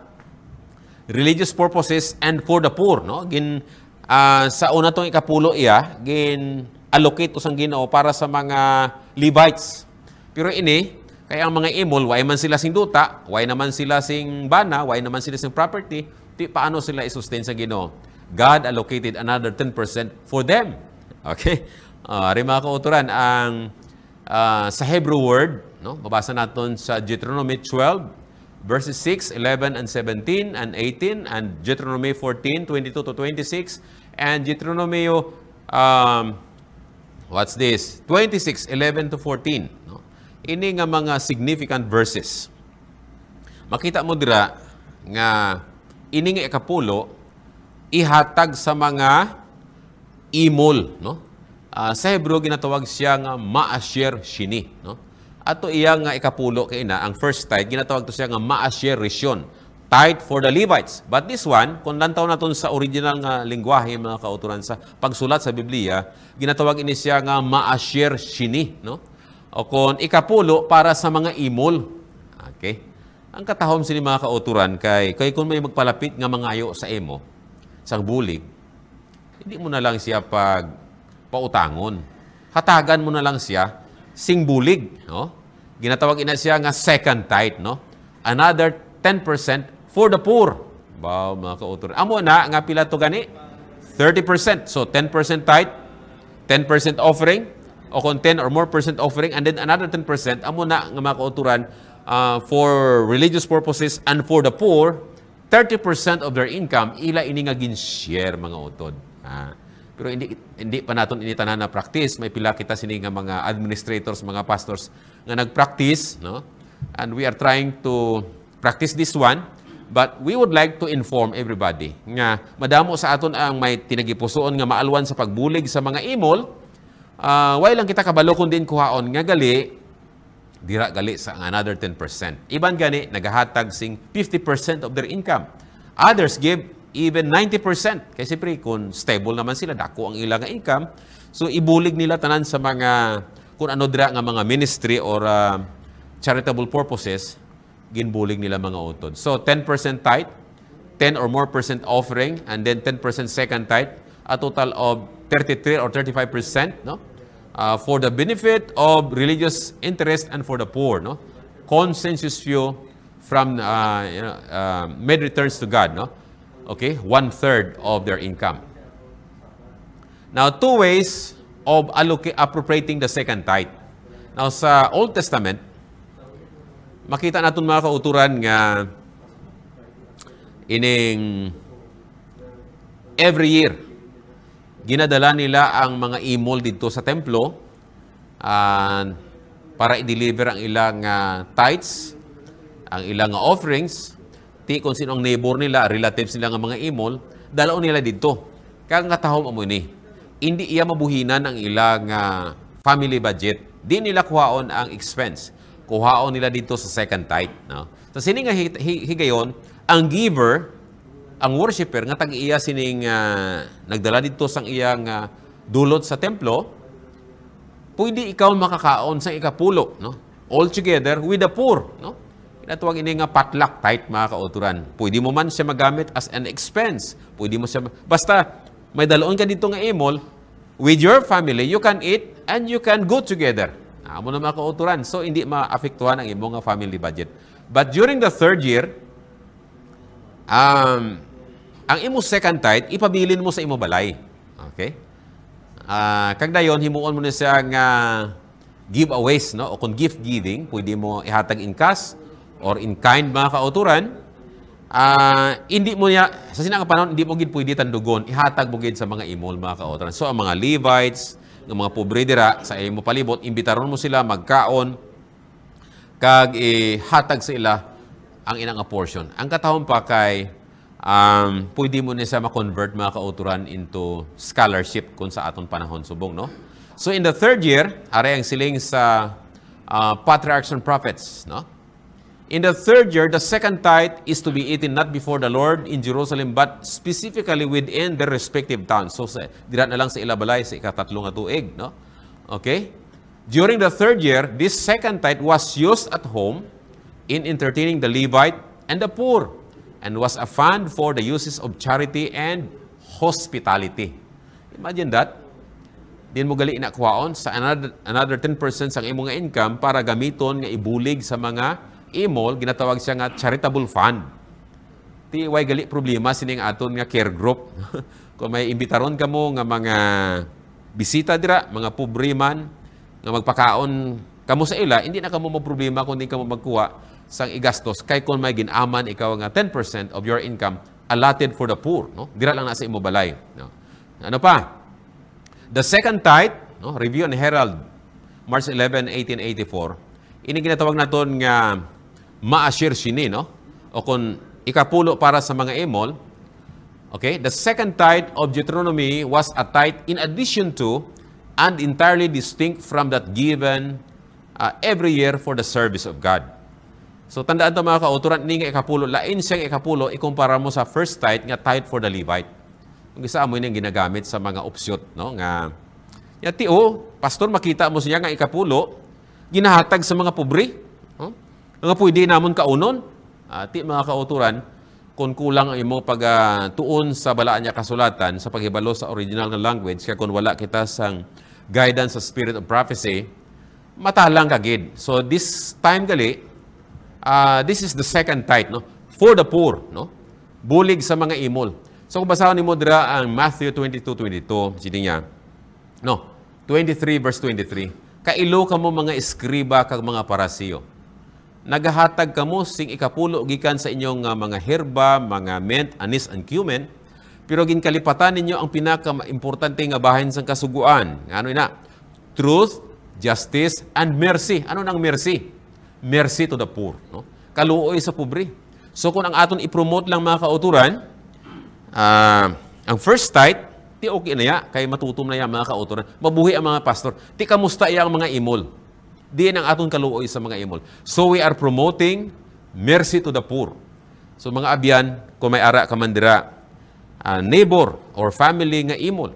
religious purposes and for the poor, no? Gin uh, sa una tong ikapulo iya, gin allocate usang Ginoo para sa mga Levites. Pero ini kaya ang mga imol, why man sila sing duta, why naman sila sing bana, why naman sila sing property, ti paano sila i-sustain sa Ginoo? God allocated another 10% for them. Okay? Uh, rin mga kauturan, ang uh, sa Hebrew word, No? Babasa natin sa Deuteronomy 12, verses 6, 11, and 17, and 18, and Deuteronomy 14, 22 to 26, and Deuteronomy, um, what's this? 26, 11 to 14. No? Ini nga mga significant verses. Makita mo dira nga ini nga ikapulo ihatag sa mga imol, no? Uh, sa Hebrew ginatawag siya nga maasher shini, no? Ato iya nga ikapulo kay ina ang first tithe ginatawag to siya nga maasher resyon. Tithe for the Levites. But this one, kung lantaw naton sa original nga lingwahe mga kauturan sa pagsulat sa Biblia, ginatawag ini siya nga maasher shini, no? O kon ikapulo para sa mga imol. Okay? Ang katahom sini mga kauturan kay kay kung may magpalapit nga mga ayo sa imo, sang bulig, hindi mo na lang siya pag pautangon. Hatagan mo na lang siya sing bulig, no? Ginatawag ina siya nga second tithe, no? Another 10% for the poor. Wow, mga kautor. Amo na, nga pila to gani? 30%. So, 10% tithe, 10% offering, o kon 10 or more percent offering, and then another 10%, amo na, nga mga kauturan, uh, for religious purposes and for the poor, 30% of their income, ila ini nga gin-share, mga utod. Ha? Pero hindi, hindi pa naton initanan na practice. May pila kita sini nga mga administrators, mga pastors, nga nagpractice, no? And we are trying to practice this one, but we would like to inform everybody nga madamo sa aton ang may tinagipusoon nga maalwan sa pagbulig sa mga imol, uh, why lang kita kabalo kun din kuhaon nga gali dira gali sa another 10%. Iban gani nagahatag sing 50% of their income. Others give even 90%. Kasi pre, kun stable naman sila, dako ang ilang income, so ibulig nila tanan sa mga kung ano dira nga mga ministry or uh, charitable purposes, ginbulig nila mga utod. So 10% tithe, 10 or more percent offering, and then 10% second tithe, a total of 33 or 35%, no? Uh, for the benefit of religious interest and for the poor, no? Consensus view from uh, you know, uh, made returns to God, no? Okay, one third of their income. Now, two ways of appropriating the second tithe. Now, sa Old Testament, makita natin mga kauturan nga ining every year, ginadala nila ang mga imol dito sa templo and para i-deliver ang ilang uh, tithes, ang ilang offerings, ti kung sino ang neighbor nila, relatives nila ng mga imol, dalaw nila dito. Kaya nga tahom amo ni hindi iya mabuhinan ang ilang uh, family budget. Di nila kuhaon ang expense. Kuhaon nila dito sa second tithe. No? So, sini nga higayon, ang giver, ang worshipper, nga tag iya sining uh, nagdala dito sa iyang uh, dulot sa templo, pwede ikaw makakaon sa ikapulo. No? All together with the poor. No? Inatuwag ini nga patlak, tight mga kauturan. Pwede mo man siya magamit as an expense. Pwede mo siya, basta may dalon ka dito nga imol, with your family, you can eat and you can go together. Amo na makauturan. So, hindi maapektuhan ang imong family budget. But during the third year, um, ang imo second tithe, ipabilin mo sa imo balay. Okay? Uh, kag dayon himuon mo na siya nga uh, giveaways no o kung gift giving pwede mo ihatag in cash or in kind mga kauturan Uh, hindi mo niya, sa sinang panahon, hindi mo gid pwede tandugon. Ihatag mo gid sa mga imol, mga kaotran. So, ang mga Levites, ng mga pobre dira, sa imo palibot, imbitaron mo sila magkaon, kag ihatag sa ila ang inang portion. Ang katahon pa kay, um, pwede mo niya ma-convert mga kaotran into scholarship kung sa aton panahon subong, no? So, in the third year, are ang siling sa uh, Patriarchs and Prophets, no? In the third year, the second tithe is to be eaten not before the Lord in Jerusalem, but specifically within their respective towns. So, sa, dira na lang sa ilabalay sa ikatatlo nga tuig. No? Okay? During the third year, this second tithe was used at home in entertaining the Levite and the poor, and was a fund for the uses of charity and hospitality. Imagine that. Din mo gali inakuhaon sa another, another 10% sa imong income para gamiton nga ibulig sa mga imol ginatawag siya nga charitable fund. Ti way gali problema sining aton nga care group. Kung may imbitaron ka mo nga mga bisita dira, mga pobre man, nga magpakaon kamo sa ila, hindi na kamo problema kung hindi kamo magkuha sang igastos kay kon may ginaman ikaw nga 10% of your income allotted for the poor, no? Dira lang na sa imo balay, no? Ano pa? The second tithe, no? Review and Herald, March 11, 1884. Ini ginatawag naton nga ma'ashir shini, no? O kung ikapulo para sa mga emol, okay? The second tithe of Deuteronomy was a tithe in addition to and entirely distinct from that given uh, every year for the service of God. So tandaan ito mga kauturan, hindi nga ikapulo, lain siyang ikapulo, ikumpara mo sa first tithe nga tithe for the Levite. Ang isa mo yung ginagamit sa mga upsyot, no? Nga, yati o, oh, pastor, makita mo siya nga ikapulo, ginahatag sa mga pobre, nga pwede namon kaunon. Ati mga kauturan, kung kulang ang imong pagtuon sa balaan niya kasulatan sa paghibalo sa original nga language kaya kung wala kita sang guidance sa spirit of prophecy matalang kagid so this time gali uh, this is the second type no for the poor no bulig sa mga imol so kung basahon nimo dira ang Matthew 22:22 sini niya no 23 verse 23 kailo kamo mga eskriba kag mga parasiyo naghatag kamo sing ikapulo gikan sa inyong uh, mga herba, mga mint, anis and cumin. Pero ginkalipatan ninyo ang pinaka-importante nga bahin sa kasuguan. Ano ina? Truth, justice, and mercy. Ano nang mercy? Mercy to the poor. No? Kaluoy sa pobre. So kung ang aton ipromote lang mga kauturan, uh, ang first type, ti okay na ya, kay matutom na ya mga kauturan. Mabuhi ang mga pastor. Ti kamusta ya ang mga imol diyan ang atong kaluoy sa mga imol. So we are promoting mercy to the poor. So mga abyan, kung may ara ka man dira, uh, neighbor or family nga imol,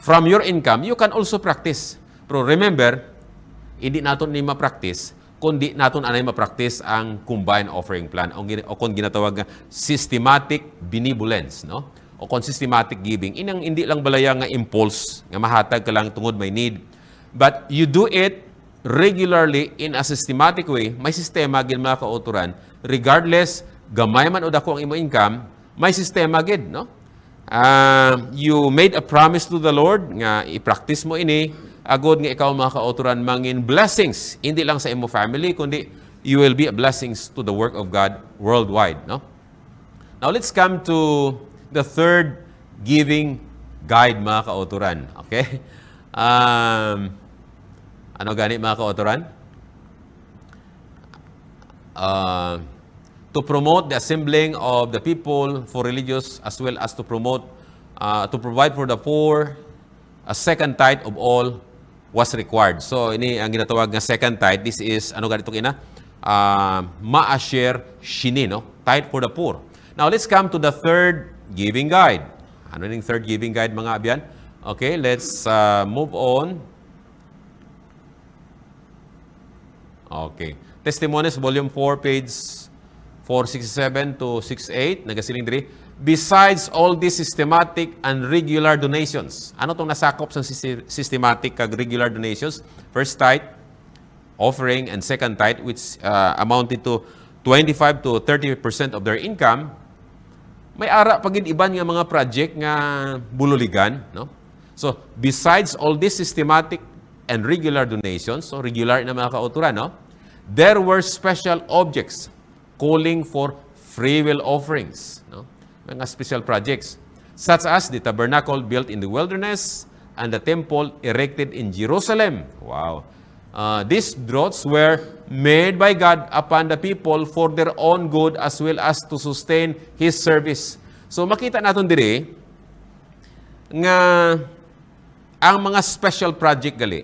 from your income, you can also practice. Pero remember, hindi naton ni ma-practice kundi naton anay ma-practice ang combined offering plan o, o kung ginatawag nga systematic benevolence, no? O kung systematic giving. Inang hindi lang balaya nga impulse nga mahatag ka lang tungod may need. But you do it regularly in a systematic way, may sistema gid mga kauturan, regardless gamay man o dako ang imo income, may sistema gid, no? Uh, you made a promise to the Lord nga i-practice mo ini agod nga ikaw mga kauturan mangin blessings hindi lang sa imo family kundi you will be a blessings to the work of God worldwide, no? Now let's come to the third giving guide mga kauturan, okay? Um, ano gani mga kaotoran? Uh, to promote the assembling of the people for religious as well as to promote, uh, to provide for the poor, a second tithe of all was required. So, ini ang ginatawag nga second tithe. This is, ano ganito kina? Uh, Maasher Shini, no? Tithe for the poor. Now, let's come to the third giving guide. Ano yung third giving guide, mga abyan? Okay, let's uh, move on Okay. Testimonies, Volume 4, page 467 to 68, nagasiling diri. Eh. Besides all these systematic and regular donations. Ano itong nasakop sa systematic kag regular donations? First tithe, offering, and second tithe, which uh, amounted to 25 to 30% of their income. May ara pagid iban nga mga project nga bululigan, no? So, besides all these systematic and regular donations, so regular na mga kautura, no? There were special objects calling for free will offerings, no? Mga special projects, such as the tabernacle built in the wilderness and the temple erected in Jerusalem. Wow. Uh, these droughts were made by God upon the people for their own good as well as to sustain His service. So makita natin diri nga ang mga special project gali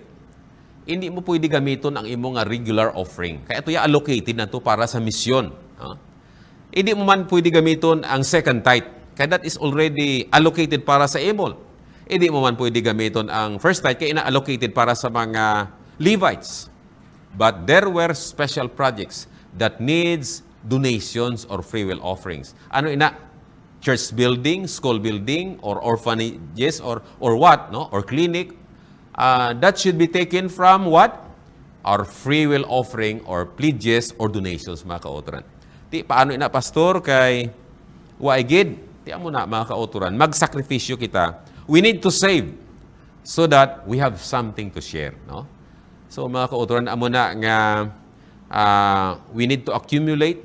hindi mo pwede gamiton ang imong regular offering. Kaya ito yung allocated na to para sa misyon. Huh? Hindi mo man pwede gamiton ang second tithe. Kaya that is already allocated para sa imol. Hindi mo man pwede gamiton ang first tithe kaya ina-allocated para sa mga Levites. But there were special projects that needs donations or free will offerings. Ano ina? Church building, school building, or orphanages, or, or what, no? Or clinic, uh, that should be taken from what? Our free will offering or pledges or donations, mga kauturan. Ti, paano ina, pastor, kay waigid, ti amo na, mga kauturan, magsakripisyo kita. We need to save so that we have something to share, no? So, mga kauturan, amo na nga, uh, we need to accumulate,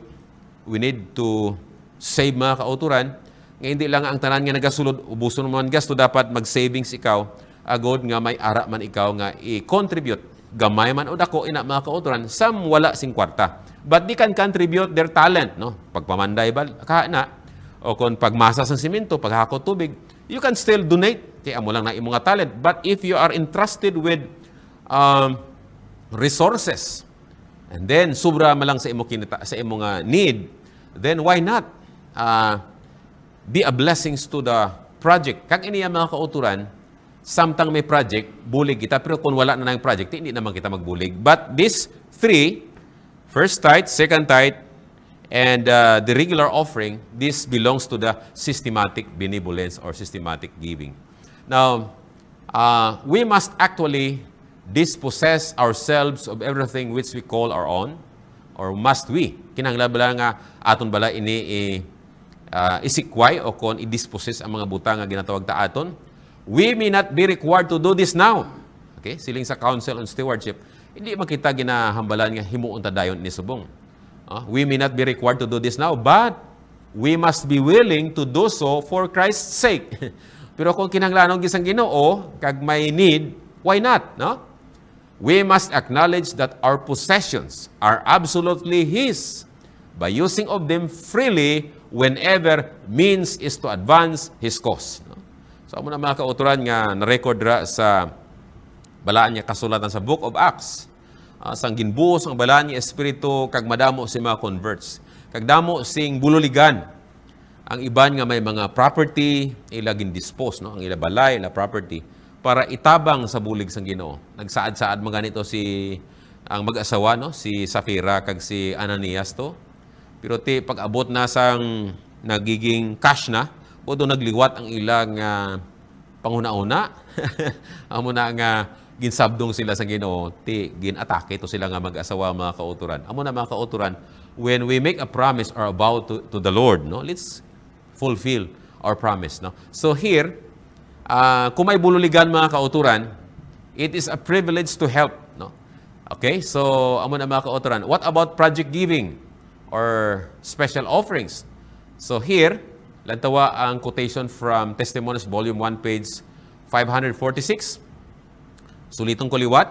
we need to save, mga kauturan, nga hindi lang ang tanan nga nagasulod, ubuso naman gasto, dapat mag-savings ikaw, agod nga may ara man ikaw nga i-contribute gamay man o dako ina mga kautoran sam wala sing kwarta but di can contribute their talent no pagpamanday bal ka na o kon pagmasa sa simento paghako tubig you can still donate ti amo lang na imong talent but if you are entrusted with um, resources and then sobra man lang sa imo kinita sa imong uh, need then why not uh, be a blessings to the project kag iniya mga kauturan samtang may project, bulig kita. Pero kung wala na ng project, hindi naman kita magbulig. But this three, first tithe, second tithe, and uh, the regular offering, this belongs to the systematic benevolence or systematic giving. Now, uh, we must actually dispossess ourselves of everything which we call our own, or must we? bala nga aton bala ini eh, uh, isikway o kon i-dispossess ang mga butang nga ginatawag ta aton we may not be required to do this now. Okay? Siling sa Council on Stewardship, hindi makita ginahambalan nga himuon ta dayon ni subong. Uh, we may not be required to do this now, but we must be willing to do so for Christ's sake. Pero kung kinanglanon gisang Ginoo kag may need, why not, no? We must acknowledge that our possessions are absolutely his by using of them freely whenever means is to advance his cause. So amo na mga kauturan nga na-record ra sa balaan niya kasulatan sa Book of Acts. Uh, sang ginbuos ang balaan niya espiritu kag madamo si mga converts. Kag damo sing bululigan ang iban nga may mga property ila gindispose no ang ila balay ila property para itabang sa bulig sang Ginoo. Nagsaad-saad man ganito si ang mag-asawa no si Safira kag si Ananias to. Pero ti pag-abot na sang nagiging cash na o nagliwat ang ilang uh, ah, panguna-una amo na nga ginsabdong sila sa Ginoo ti ginatake to sila nga mag-asawa mga kauturan amo na mga kauturan when we make a promise or a vow to, to the Lord no let's fulfill our promise no so here uh, kung may bululigan mga kauturan it is a privilege to help no okay so amo na mga kauturan what about project giving or special offerings so here Lantawa ang quotation from Testimonies Volume 1, page 546. Sulitong kuliwat.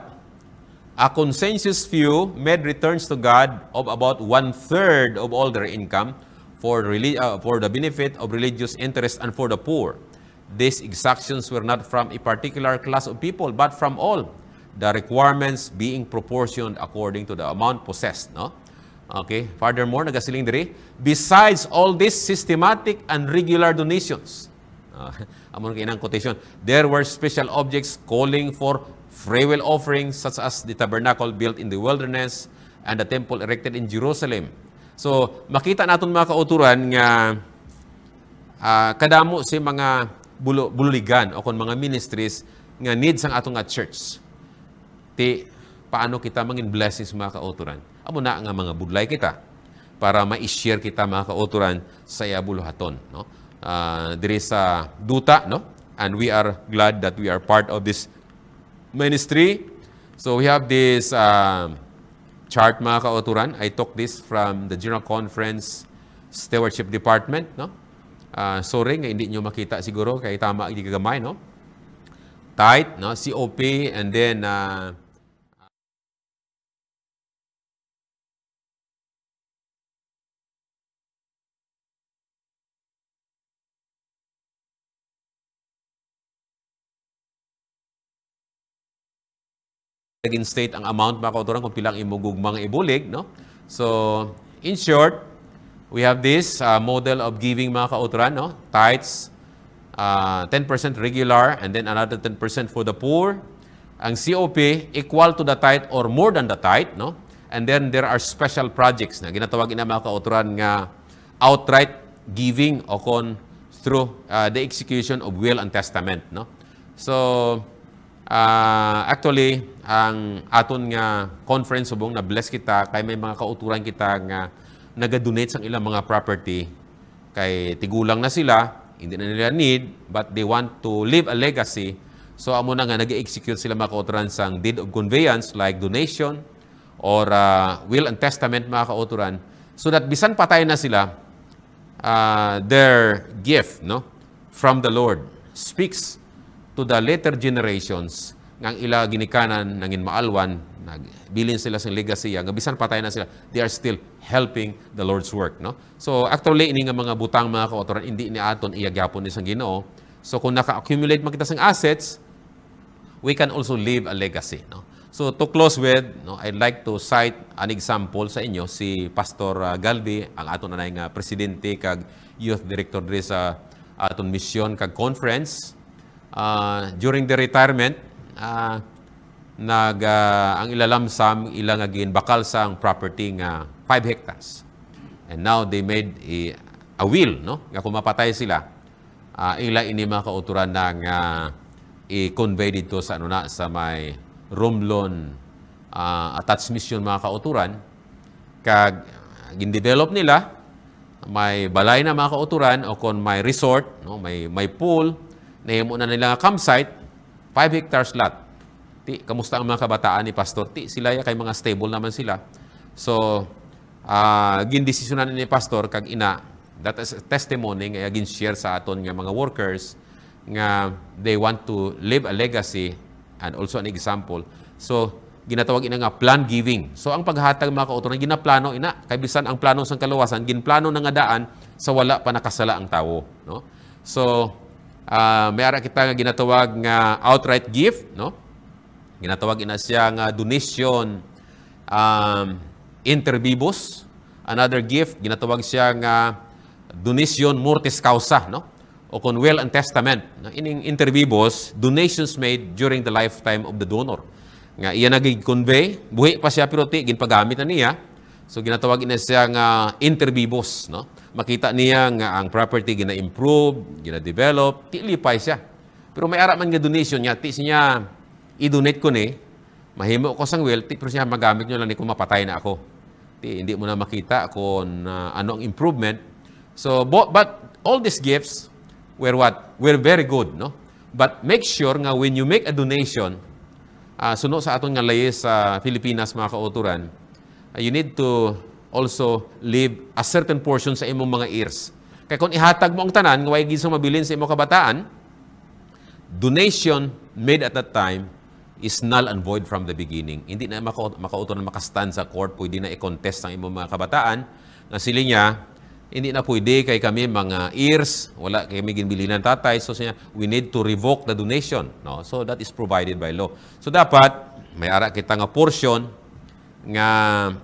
A consensus view made returns to God of about one-third of all their income for, uh, for the benefit of religious interest and for the poor. These exactions were not from a particular class of people, but from all, the requirements being proportioned according to the amount possessed. No? Okay? Furthermore, nagasiling diri, besides all these systematic and regular donations, uh, among kinang quotation, there were special objects calling for freewill offerings such as the tabernacle built in the wilderness and the temple erected in Jerusalem. So, makita naton mga kauturan nga uh, kadamo si mga bulo, bululigan o kon mga ministries nga needs ang atong nga church. Ti paano kita mangin blessings mga kauturan? Amo na nga mga budlay kita para ma-share kita mga kauturan sa Yabuluhaton. No? Uh, ah, there is a Duta, no? and we are glad that we are part of this ministry. So we have this uh, chart mga kauturan. I took this from the General Conference Stewardship Department. No? Uh, sorry nga hindi nyo makita siguro kay tama hindi kagamay. No? Tight, no? COP, and then uh, again state ang amount mga kauturan kung pilang imugugmang ibulig. No? So, in short, we have this uh, model of giving mga kauturan, no? tithes, uh, 10% regular, and then another 10% for the poor. Ang COP, equal to the tithe or more than the tithe. No? And then there are special projects na ginatawag ina mga kauturan nga outright giving o kon through uh, the execution of will and testament. No? So, uh, actually, ang aton nga conference subong na bless kita kay may mga kauturan kita nga nagadonate sang ilang mga property kay tigulang na sila, hindi na nila need, but they want to leave a legacy. So, amo na nga, nag-execute sila mga kauturan sang deed of conveyance like donation or uh, will and testament mga kauturan. So that bisan patay na sila, uh, their gift no from the Lord speaks to the later generations ngang ila ginikanan nangin maalwan nagbilin sila sa legacy nga bisan patay na sila they are still helping the Lord's work no so actually ini nga mga butang mga kautoran hindi ni aton iyagyapon ni sang Ginoo so kung naka-accumulate man sang assets we can also leave a legacy no so to close with no I'd like to cite an example sa inyo si Pastor uh, ah, Galbi ang aton nanay nga presidente kag youth director diri sa aton mission kag conference uh, during the retirement, uh, nag, uh, ang ilalamsam ilang agin bakal sa ang property nga 5 hectares. And now they made a, a will, no? Nga kumapatay sila, uh, ila ini makauturan na nga i-convey dito sa ano na sa may Romlon uh, attached mission mga kauturan kag gindevelop nila may balay na mga kauturan o kon may resort no may may pool Nahimo na nila campsite, 5 hectares lot. Ti, kamusta ang mga kabataan ni Pastor? Ti, sila ya kay mga stable naman sila. So, uh, gindesisyonan ni Pastor kag ina, that is a testimony nga gin share sa aton nga mga workers nga they want to leave a legacy and also an example. So, ginatawag ina nga plan giving. So ang paghatag mga kautoran ginaplano ina kay bisan ang plano sang kaluwasan ginplano na nga daan sa wala pa nakasala ang tao. no? So uh, ah, ara kita nga ginatawag nga outright gift, no? Ginatawag ina siya nga donation um, inter vivos Another gift, ginatawag siya nga donation mortis causa, no? O kon will and testament. No? Ining vivos donations made during the lifetime of the donor. Nga iya nag-convey, buhi pa siya pero ti, ginpagamit na niya. So ginatawag ina siya nga vivos no? makita niya nga ang property gina-improve, gina-develop, tilipay siya. Pero may ara man nga donation niya, ti siya i-donate ko ni, mahimo ko sang will, pero siya magamit nyo lang ni kung mapatay na ako. Ti, hindi mo na makita kung uh, ano ang improvement. So, but, but all these gifts were what? Were very good, no? But make sure nga when you make a donation, uh, suno sa aton nga layes sa uh, Pilipinas mga kauturan, uh, ah, you need to also leave a certain portion sa imong mga ears. Kay kung ihatag mo ang tanan, nga way gisang mabilin sa imong kabataan, donation made at that time is null and void from the beginning. Hindi na makauto, makauto na makastan sa court, pwede na i-contest ang imong mga kabataan na sila niya, hindi na pwede kay kami mga ears, wala kami ginbilinan tatay. So siya, we need to revoke the donation. No? So that is provided by law. So dapat, may ara kita nga portion nga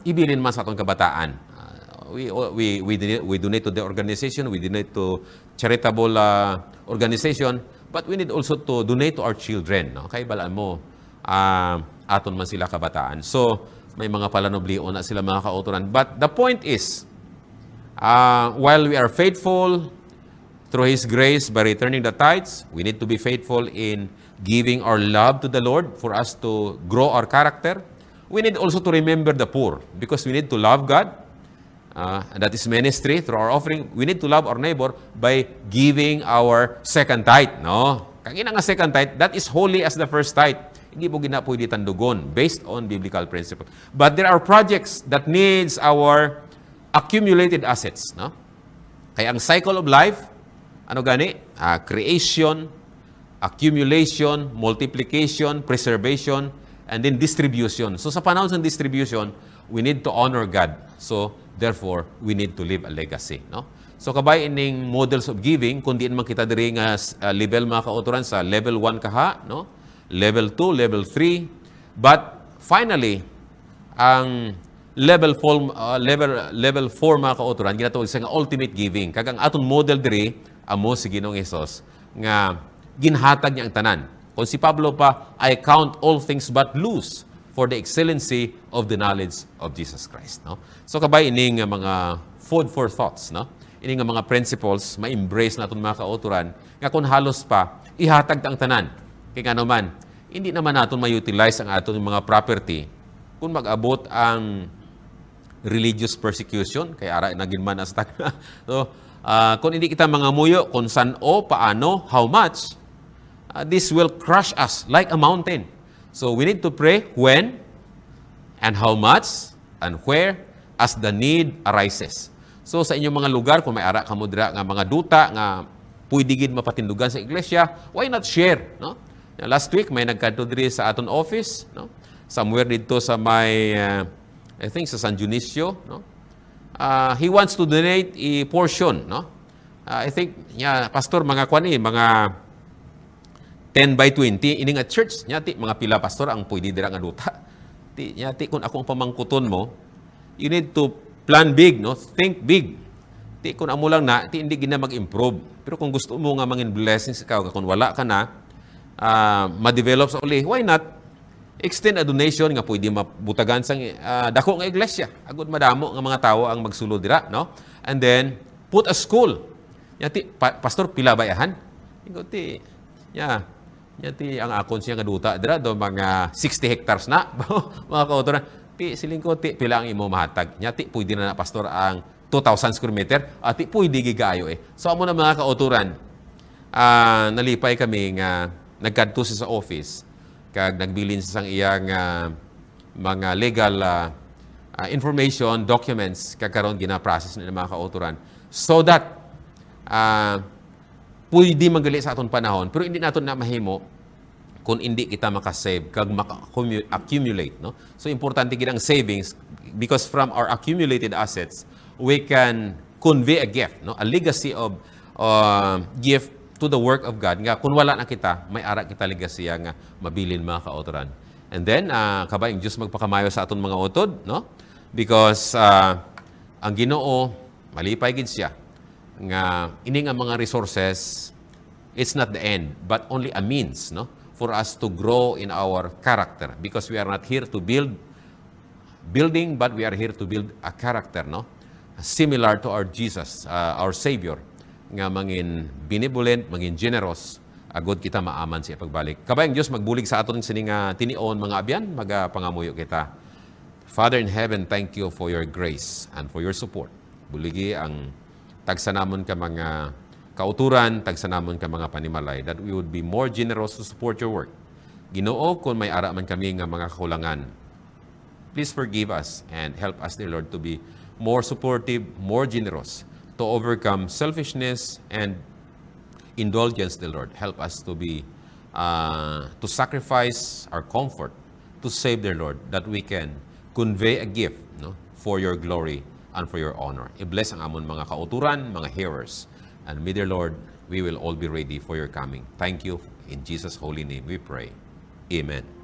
ibilin man sa atong kabataan. Uh, we, we, we, we donate to the organization, we donate to charitable uh, organization, but we need also to donate to our children. No? Kay balaan mo, uh, aton man sila kabataan. So, may mga palanoblion na sila mga kauturan. But the point is, uh, while we are faithful through His grace by returning the tithes, we need to be faithful in giving our love to the Lord for us to grow our character, we need also to remember the poor because we need to love God. Uh, and that is ministry through our offering. We need to love our neighbor by giving our second tithe. No? Kagina nga second tithe, that is holy as the first tithe. Hindi po gina pwede tandugon based on biblical principle. But there are projects that needs our accumulated assets. No? Kaya ang cycle of life, ano gani? Uh, creation, accumulation, multiplication, preservation, and then distribution. So sa panahon ng distribution, we need to honor God. So therefore, we need to leave a legacy. No? So kabay ining models of giving, kundi man kita diri nga uh, level mga kauturan sa level 1 kaha, no? level 2, level 3. But finally, ang level 4 uh, ah, level level 4 mga kauturan ginatawag sa ultimate giving. Kag ang aton model diri amo si Ginoong Hesus nga ginhatag niya ang tanan. O si Pablo pa, I count all things but lose for the excellency of the knowledge of Jesus Christ. No? So kabay, ining mga food for thoughts. No? Ining mga principles, ma-embrace natin mga kauturan, nga kung halos pa, ihatag ang tanan. Kaya nga naman, hindi naman natin ma-utilize ang aton mga property kung mag-abot ang religious persecution, kay ara naging man astag na. so, uh, ah, kung hindi kita mga muyo, kung saan o, paano, how much, uh, this will crush us like a mountain. So we need to pray when and how much and where as the need arises. So sa inyong mga lugar, kung may ara ka mudra nga mga duta nga pwede gid mapatindugan sa iglesia, why not share? No? Last week, may nagkanto diri sa aton office, no? somewhere dito sa may, uh, I think sa San Dionisio. No? Uh, he wants to donate a portion. No? Uh, I think, yeah, pastor, mga kwani, mga 10 by 20, ining at church, nyati, mga pila pastor ang pwede dira nga duta. Ti, nyati, kung akong pamangkuton mo, you need to plan big, no? Think big. Ti, kung amo lang na, ti, hindi gina mag-improve. Pero kung gusto mo nga mangin blessings ikaw, kung wala ka na, uh, ma-develop sa uli, why not? Extend a donation nga pwede mabutagan sa uh, ah, dako nga iglesia. Agod madamo nga mga tao ang magsulod dira, no? And then, put a school. Nyati, pa- pastor, pila bayahan? Ingo, ti, yeah, Yati ang akon siya nga duta dira do mga 60 hectares na mga kautoran. Ti silingko ti pila ang imo mahatag. Nya pwede na, na pastor ang 2,000 square meter at ti pwede gigayo eh. So amo na mga kautoran. Uh, ah, nalipay kami nga uh, nagkadto sa office kag nagbilin sa sang iyang uh, mga legal uh, uh, information documents kag karon gina process ni mga kautoran so that uh, pwede magali sa aton panahon, pero hindi naton na mahimo kung hindi kita makasave, kag maka-accumulate. No? So, importante gid ang savings because from our accumulated assets, we can convey a gift, no? a legacy of uh, gift to the work of God. Nga, kung wala na kita, may ara kita legacy ah, nga mabilin mga kaotoran. And then, uh, ah, kabayang Diyos magpakamayo sa aton mga utod, no? Because uh, ang ginoo, malipay gid siya nga ining nga mga resources it's not the end but only a means no for us to grow in our character because we are not here to build building but we are here to build a character no similar to our Jesus uh, our savior nga mangin benevolent mangin generous agod kita maaman siya pagbalik kabayang Dios magbulig sa aton sini nga tinion mga abyan magapangamuyo kita Father in heaven thank you for your grace and for your support buligi ang tagsanamon ka mga kauturan, tagsanamon ka mga panimalay, that we would be more generous to support your work. Ginoo, kung may ara man kami nga mga kakulangan, please forgive us and help us, dear Lord, to be more supportive, more generous, to overcome selfishness and indulgence, dear Lord. Help us to be, uh, to sacrifice our comfort to save, dear Lord, that we can convey a gift no, for your glory and for your honor. I-bless ang amon mga kauturan, mga hearers. And may the Lord, we will all be ready for your coming. Thank you. In Jesus' holy name we pray. Amen.